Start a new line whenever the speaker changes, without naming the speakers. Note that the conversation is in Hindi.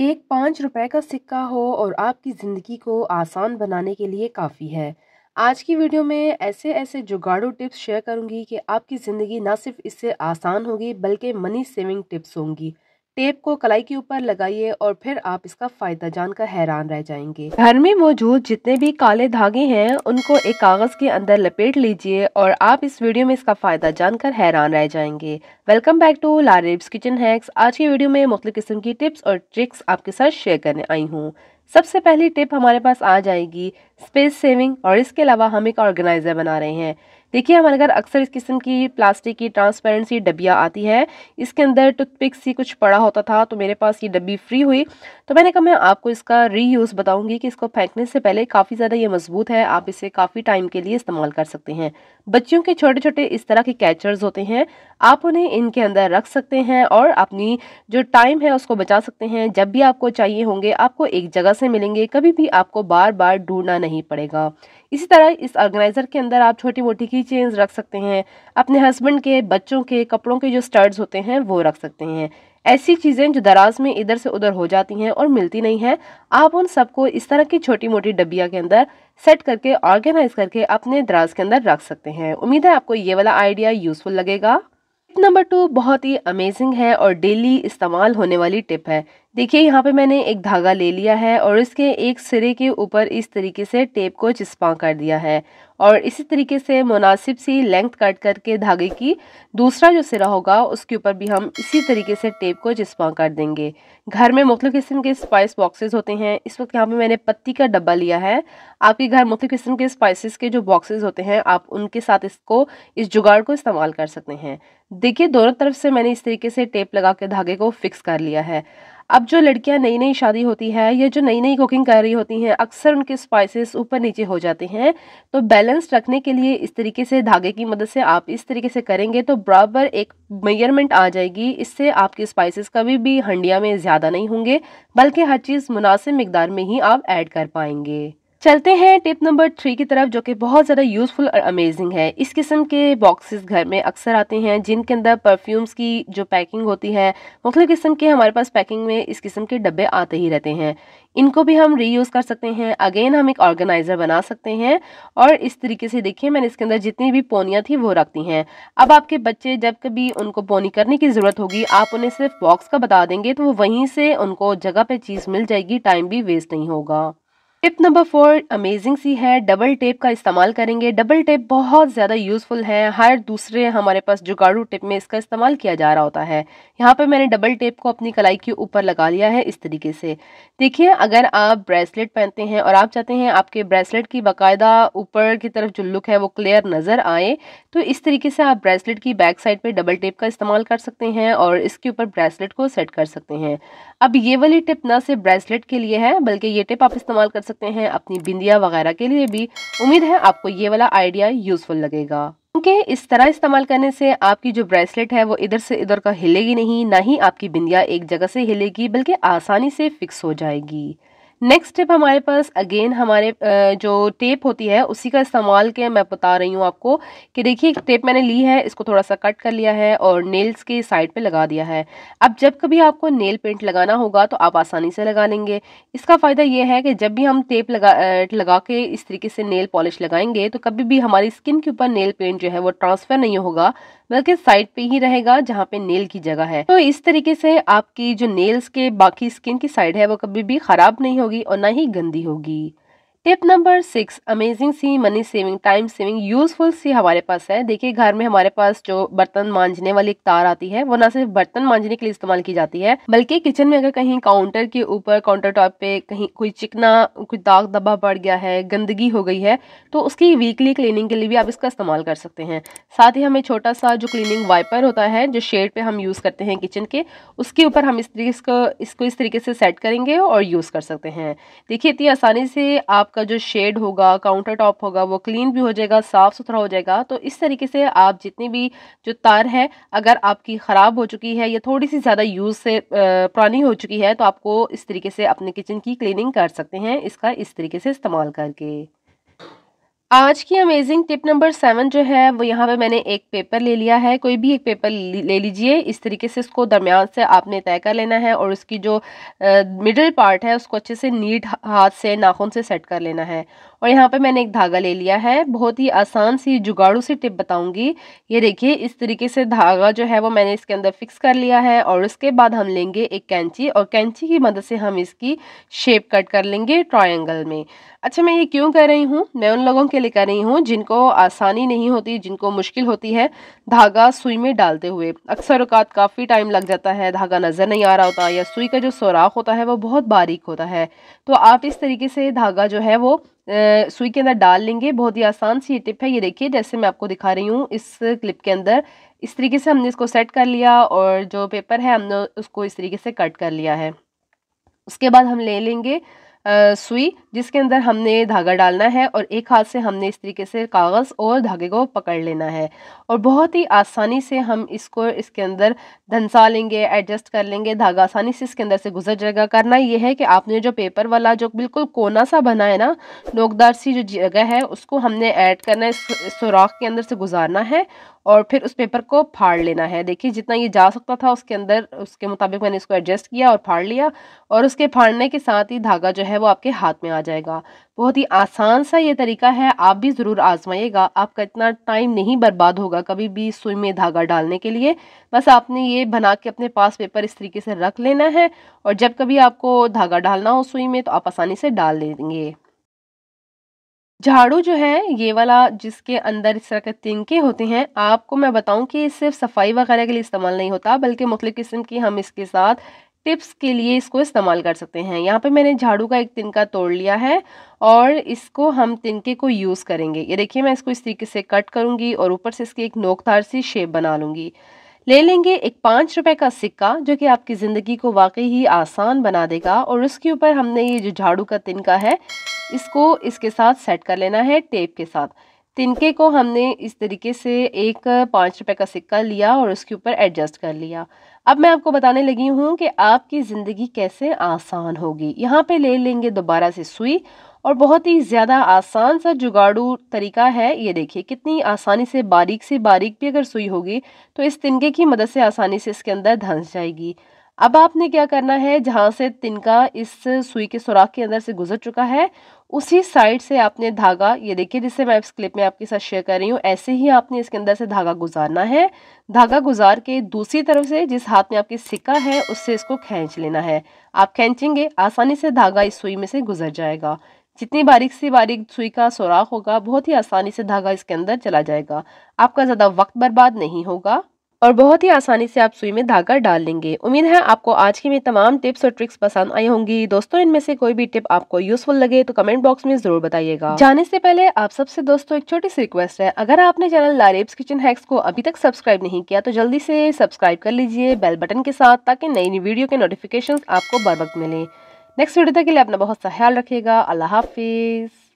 एक पाँच रुपए का सिक्का हो और आपकी ज़िंदगी को आसान बनाने के लिए काफ़ी है आज की वीडियो में ऐसे ऐसे जुगाड़ू टिप्स शेयर करूंगी कि आपकी ज़िंदगी ना सिर्फ इससे आसान होगी बल्कि मनी सेविंग टिप्स होंगी टेप को कलाई के ऊपर लगाइए और फिर आप इसका फायदा जानकर हैरान रह जाएंगे घर में मौजूद जितने भी काले धागे हैं उनको एक कागज के अंदर लपेट लीजिए और आप इस वीडियो में इसका फायदा जानकर हैरान रह जाएंगे welcome back to Lareb's kitchen hacks आज की वीडियो में मुख्तु किस्म की टिप्स और ट्रिक्स आपके साथ शेयर करने आई हूँ सबसे पहली टिप हमारे पास आ जाएगी स्पेस सेविंग और इसके अलावा हम एक ऑर्गेनाइजर बना रहे हैं देखिए हमारे घर अक्सर इस किस्म की प्लास्टिक की ट्रांसपेरेंसी डब्बिया डब्बियाँ आती है इसके अंदर टूथपिक सी कुछ पड़ा होता था तो मेरे पास ये डब्बी फ्री हुई तो मैंने कहा मैं आपको इसका रीयूज़ बताऊँगी कि इसको फेंकने से पहले काफ़ी ज़्यादा ये मजबूत है आप इसे काफ़ी टाइम के लिए इस्तेमाल कर सकते हैं बच्चियों के छोटे छोटे इस तरह के कैचर्स होते हैं आप उन्हें इनके अंदर रख सकते हैं और अपनी जो टाइम है उसको बचा सकते हैं जब भी आपको चाहिए होंगे आपको एक जगह से मिलेंगे कभी भी आपको बार बार ढूंढना नहीं पड़ेगा इसी तरह इस ऑर्गेनाइज़र के अंदर आप छोटी मोटी की चेंज रख सकते हैं अपने हस्बैंड के बच्चों के कपड़ों के जो स्टर्ड्स होते हैं वो रख सकते हैं ऐसी चीज़ें जो दराज में इधर से उधर हो जाती हैं और मिलती नहीं हैं आप उन सबको इस तरह की छोटी मोटी डब्बिया के अंदर सेट करके ऑर्गेनाइज करके अपने दराज के अंदर रख सकते हैं उम्मीद है आपको ये वाला आइडिया यूज़फुल लगेगा टिप नंबर टू बहुत ही अमेजिंग है और डेली इस्तेमाल होने वाली टिप है देखिए यहाँ पे मैंने एक धागा ले लिया है और इसके एक सिरे के ऊपर इस तरीके से टेप को चिस्पा कर दिया है और इसी तरीके से मुनासिब सी लेंथ कट करके धागे की दूसरा जो सिरा होगा उसके ऊपर भी हम इसी तरीके से टेप को चिस्पा कर देंगे घर में मुख्तु किस्म के स्पाइस बॉक्सेस होते हैं इस वक्त यहाँ पे मैंने पत्ती का डब्बा लिया है आपके घर मुख्तु किस्म के स्पाइसिस के जो बॉक्सेज होते हैं आप उनके साथ इसको इस जुगाड़ को इस्तेमाल कर सकते हैं देखिए दोनों तरफ से मैंने इस तरीके से टेप लगा के धागे को फिक्स कर लिया है अब जो लड़कियां नई नई शादी होती है या जो नई नई कुकिंग कर रही होती हैं अक्सर उनके स्पाइसेस ऊपर नीचे हो जाते हैं तो बैलेंस रखने के लिए इस तरीके से धागे की मदद से आप इस तरीके से करेंगे तो बराबर एक मेजरमेंट आ जाएगी इससे आपके स्पाइसेस कभी भी हंडिया में ज़्यादा नहीं होंगे बल्कि हर चीज़ मुनासिब मकदार में ही आप ऐड कर पाएंगे चलते हैं टिप नंबर थ्री की तरफ जो कि बहुत ज़्यादा यूज़फुल और अमेजिंग है इस किस्म के बॉक्सेस घर में अक्सर आते हैं जिनके अंदर परफ्यूम्स की जो पैकिंग होती है मुख्तु किस्म के हमारे पास पैकिंग में इस किस्म के डब्बे आते ही रहते हैं इनको भी हम री कर सकते हैं अगेन हम एक ऑर्गेनाइज़र बना सकते हैं और इस तरीके से देखिए मैंने इसके अंदर जितनी भी पोनियाँ थी वो रखती हैं अब आपके बच्चे जब कभी उनको पोनी करने की ज़रूरत होगी आप उन्हें सिर्फ बॉक्स का बता देंगे तो वो वहीं से उनको जगह पर चीज़ मिल जाएगी टाइम भी वेस्ट नहीं होगा टिप नंबर फोर अमेजिंग सी है डबल टेप का इस्तेमाल करेंगे डबल टेप बहुत ज़्यादा यूज़फुल है हर दूसरे हमारे पास जुगाड़ू टिप में इसका इस्तेमाल किया जा रहा होता है यहाँ पे मैंने डबल टेप को अपनी कलाई के ऊपर लगा लिया है इस तरीके से देखिए अगर आप ब्रेसलेट पहनते हैं और आप चाहते हैं आपके ब्रेसलेट की बाकायदा ऊपर की तरफ जो लुक है वो क्लियर नज़र आए तो इस तरीके से आप ब्रेसलेट की बैक साइड पर डबल टेप का इस्तेमाल कर सकते हैं और इसके ऊपर ब्रेसलेट को सेट कर सकते हैं अब ये वाली टिप ना सिर्फ ब्रेसलेट के लिए है बल्कि ये टिप आप इस्तेमाल कर सकते हैं अपनी बिंदिया वगैरह के लिए भी उम्मीद है आपको ये वाला आइडिया यूजफुल लगेगा क्योंकि इस तरह इस्तेमाल करने से आपकी जो ब्रेसलेट है वो इधर से इधर का हिलेगी नहीं ना ही आपकी बिंदिया एक जगह से हिलेगी बल्कि आसानी से फिक्स हो जाएगी नेक्स्ट स्टेप हमारे पास अगेन हमारे जो टेप होती है उसी का इस्तेमाल के मैं बता रही हूँ आपको कि देखिए टेप मैंने ली है इसको थोड़ा सा कट कर लिया है और नेल्स के साइड पे लगा दिया है अब जब कभी आपको नेल पेंट लगाना होगा तो आप आसानी से लगा लेंगे इसका फ़ायदा यह है कि जब भी हम टेप लगा लगा के इस तरीके से नेल पॉलिश लगाएंगे तो कभी भी हमारी स्किन के ऊपर नेल पेंट जो है वो ट्रांसफ़र नहीं होगा बल्कि साइड पे ही रहेगा जहाँ पे नेल की जगह है तो इस तरीके से आपकी जो नेल्स के बाकी स्किन की साइड है वो कभी भी ख़राब नहीं होगी होगी और ना ही गंदी होगी टिप नंबर सिक्स अमेजिंग सी money saving time saving useful सी हमारे पास है देखिए घर में हमारे पास जो बर्तन मांझने वाली एक तार आती है वो ना सिर्फ बर्तन मांझने के लिए इस्तेमाल की जाती है बल्कि किचन में अगर कहीं काउंटर के ऊपर काउंटर टॉप पे कहीं कोई चिकना कोई दाग दबा पड़ गया है गंदगी हो गई है तो उसकी वीकली क्लीनिंग के लिए भी आप इसका इस्तेमाल कर सकते हैं साथ ही हमें छोटा सा जो क्लीनिंग वाइपर होता है जो शेड पर हम यूज़ करते हैं किचन के उसके ऊपर हम इस तरीके इसको इस तरीके से सेट करेंगे और यूज़ कर सकते हैं देखिए इतनी आसानी से आप आपका जो शेड होगा काउंटर टॉप होगा वो क्लीन भी हो जाएगा साफ़ सुथरा हो जाएगा तो इस तरीके से आप जितनी भी जो तार है अगर आपकी ख़राब हो चुकी है या थोड़ी सी ज़्यादा यूज़ से पुरानी हो चुकी है तो आपको इस तरीके से अपने किचन की क्लीनिंग कर सकते हैं इसका इस तरीके से इस्तेमाल करके आज की अमेजिंग टिप नंबर सेवन जो है वो यहाँ पे मैंने एक पेपर ले लिया है कोई भी एक पेपर ले लीजिए इस तरीके से इसको दरमियान से आपने तय कर लेना है और उसकी जो uh, पार्ट है उसको अच्छे से नीट हाथ से नाखून से सेट कर लेना है और यहाँ पे मैंने एक धागा ले लिया है बहुत ही आसान सी जुगाड़ू सी टिप बताऊँगी ये देखिए इस तरीके से धागा जो है वो मैंने इसके अंदर फिक्स कर लिया है और उसके बाद हम लेंगे एक कैंची और कैंची की मदद से हम इसकी शेप कट कर लेंगे ट्राइंगल में अच्छा मैं ये क्यों कह रही हूँ मैं उन लोगों के लिए कह रही हूँ जिनको आसानी नहीं होती जिनको मुश्किल होती है धागा सुई में डालते हुए अक्सर अवकात काफ़ी टाइम लग जाता है धागा नज़र नहीं आ रहा होता या सुई का जो सुराख होता है वो बहुत बारीक होता है तो आप इस तरीके से धागा जो है वो सुई के अंदर डाल लेंगे बहुत ही आसान सी ये टिप है ये देखिए जैसे मैं आपको दिखा रही हूँ इस क्लिप के अंदर इस तरीके से हमने इसको सेट कर लिया और जो पेपर है हमने उसको इस तरीके से कट कर लिया है उसके बाद हम ले लेंगे सुई जिसके अंदर हमने धागा डालना है और एक हाथ से हमने इस तरीके से कागज़ और धागे को पकड़ लेना है और बहुत ही आसानी से हम इसको इसके अंदर धंसा लेंगे एडजस्ट कर लेंगे धागा आसानी से इसके अंदर से गुजर जाएगा करना यह है कि आपने जो पेपर वाला जो बिल्कुल कोना सा बना है ना नोकदार सी जो जगह है उसको हमने ऐड करना है सुराख के अंदर से गुजारना है और फिर उस पेपर को फाड़ लेना है देखिए जितना ये जा सकता था उसके अंदर उसके मुताबिक मैंने इसको एडजस्ट किया और फाड़ लिया और उसके फाड़ने के साथ ही धागा जो है वो आपके हाथ में आ जाएगा बहुत ही आसान सा ये तरीका है आप भी ज़रूर आजमाइएगा आपका इतना टाइम नहीं बर्बाद होगा कभी भी सुई में धागा डालने के लिए बस आपने ये बना के अपने पास पेपर इस तरीके से रख लेना है और जब कभी आपको धागा डालना हो सुई में तो आप आसानी से डाल लेंगे झाड़ू जो है ये वाला जिसके अंदर इस तरह के तिनके होते हैं आपको मैं बताऊं कि सिर्फ सफाई वगैरह के लिए इस्तेमाल नहीं होता बल्कि मुख्तु किस्म की हम इसके साथ टिप्स के लिए इसको इस्तेमाल कर सकते हैं यहाँ पे मैंने झाड़ू का एक तिनका तोड़ लिया है और इसको हम तिनके को यूज़ करेंगे ये देखिए मैं इसको इस तरीके से कट करूँगी और ऊपर से इसकी एक नोकदार सी शेप बना लूँगी ले लेंगे एक पाँच रुपए का सिक्का जो कि आपकी ज़िंदगी को वाकई ही आसान बना देगा और उसके ऊपर हमने ये जो झाड़ू का तिनका है इसको इसके साथ सेट कर लेना है टेप के साथ तिनके को हमने इस तरीके से एक पाँच रुपए का सिक्का लिया और उसके ऊपर एडजस्ट कर लिया अब मैं आपको बताने लगी हूँ कि आपकी ज़िंदगी कैसे आसान होगी यहाँ पे ले लेंगे दोबारा से सुई और बहुत ही ज़्यादा आसान सा जुगाड़ू तरीका है ये देखिए कितनी आसानी से बारीक से बारीक भी अगर सुई होगी तो इस तिनके की मदद से आसानी से इसके अंदर धंस जाएगी अब आपने क्या करना है जहाँ से तिनका इस सुई के सुराख के अंदर से गुजर चुका है उसी साइड से आपने धागा ये देखिए जिससे मैं इस क्लिप में आपके साथ शेयर कर रही हूँ ऐसे ही आपने इसके अंदर से धागा गुजारना है धागा गुजार के दूसरी तरफ से जिस हाथ में आपके सिक्का है उससे इसको खींच लेना है आप खींचेंगे आसानी से धागा इस सुई में से गुजर जाएगा जितनी बारीक से बारीक सुई का सुराख होगा बहुत ही आसानी से धागा इसके अंदर चला जाएगा आपका ज़्यादा वक्त बर्बाद नहीं होगा और बहुत ही आसानी से आप सुई में धागा डाल लेंगे उम्मीद है आपको आज की मेरी तमाम टिप्स और ट्रिक्स पसंद आई होंगी दोस्तों इनमें से कोई भी टिप आपको यूजफुल लगे तो कमेंट बॉक्स में जरूर बताइएगा जाने से पहले आप सबसे दोस्तों एक छोटी सी रिक्वेस्ट है अगर आपने चैनल लारेब्स किचन हैक्स को अभी तक सब्सक्राइब नहीं किया तो जल्दी से सब्सक्राइब कर लीजिए बेल बटन के साथ ताकि नई नई वीडियो के नोटिफिकेशन आपको बर वक्त मिले नेक्स्ट वीडियो तक के लिए अपना बहुत सा ख्याल रखिएगा अल्लाह हाफिज़